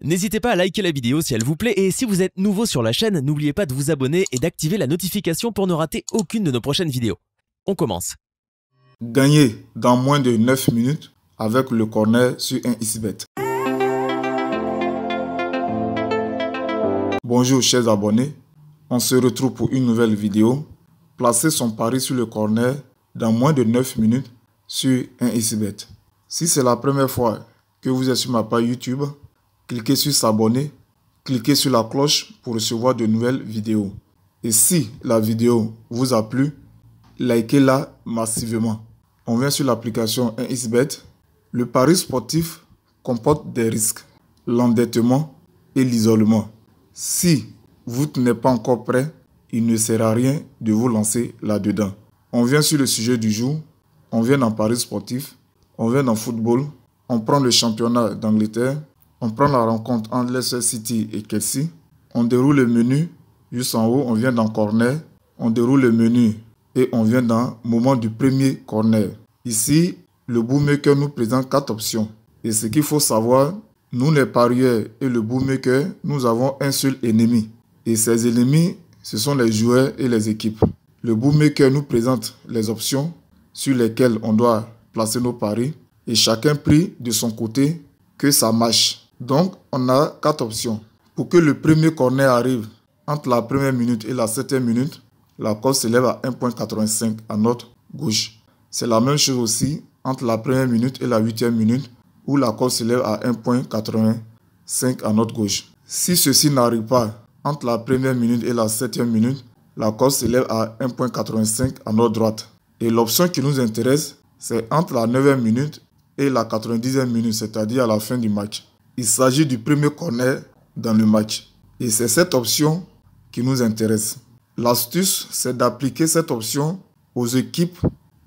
N'hésitez pas à liker la vidéo si elle vous plaît et si vous êtes nouveau sur la chaîne, n'oubliez pas de vous abonner et d'activer la notification pour ne rater aucune de nos prochaines vidéos. On commence. Gagner dans moins de 9 minutes avec le corner sur un isbet. Bonjour chers abonnés, on se retrouve pour une nouvelle vidéo. Placez son pari sur le corner dans moins de 9 minutes sur un isbet. Si c'est la première fois que vous êtes sur ma page YouTube, Cliquez sur s'abonner. Cliquez sur la cloche pour recevoir de nouvelles vidéos. Et si la vidéo vous a plu, likez-la massivement. On vient sur l'application 1xBet. Le pari sportif comporte des risques, l'endettement et l'isolement. Si vous n'êtes pas encore prêt, il ne sert à rien de vous lancer là-dedans. On vient sur le sujet du jour, on vient dans pari sportif, on vient dans football, on prend le championnat d'Angleterre, on prend la rencontre entre Leicester City et Kelsey. On déroule le menu. Juste en haut, on vient dans corner. On déroule le menu et on vient dans moment du premier corner. Ici, le Boommaker nous présente quatre options. Et ce qu'il faut savoir, nous les parieurs et le Boommaker, nous avons un seul ennemi. Et ces ennemis, ce sont les joueurs et les équipes. Le bookmaker nous présente les options sur lesquelles on doit placer nos paris et chacun prie de son côté que ça marche. Donc, on a quatre options. Pour que le premier corner arrive entre la première minute et la septième minute, la cote s'élève à 1.85 à notre gauche. C'est la même chose aussi entre la première minute et la huitième minute, où la cote s'élève à 1.85 à notre gauche. Si ceci n'arrive pas entre la première minute et la septième minute, la cote s'élève à 1.85 à notre droite. Et l'option qui nous intéresse, c'est entre la 9 minute et la 90e minute, c'est-à-dire à la fin du match. Il s'agit du premier corner dans le match. Et c'est cette option qui nous intéresse. L'astuce, c'est d'appliquer cette option aux équipes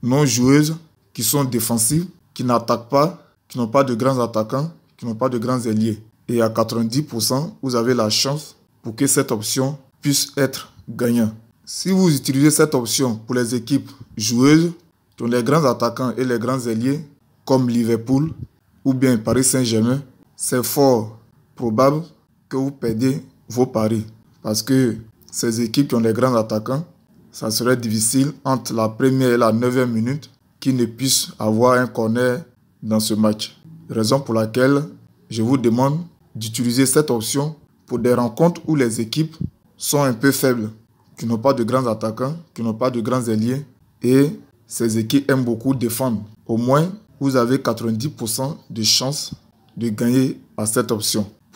non joueuses qui sont défensives, qui n'attaquent pas, qui n'ont pas de grands attaquants, qui n'ont pas de grands ailiers. Et à 90%, vous avez la chance pour que cette option puisse être gagnante. Si vous utilisez cette option pour les équipes joueuses, dont les grands attaquants et les grands ailiers, comme Liverpool ou bien Paris Saint-Germain, c'est fort probable que vous perdez vos paris. Parce que ces équipes qui ont des grands attaquants, ça serait difficile entre la première et la neuvième minute qu'ils ne puissent avoir un corner dans ce match. Raison pour laquelle je vous demande d'utiliser cette option pour des rencontres où les équipes sont un peu faibles, qui n'ont pas de grands attaquants, qui n'ont pas de grands alliés. Et ces équipes aiment beaucoup défendre. Au moins, vous avez 90% de chances de gagner à cette option.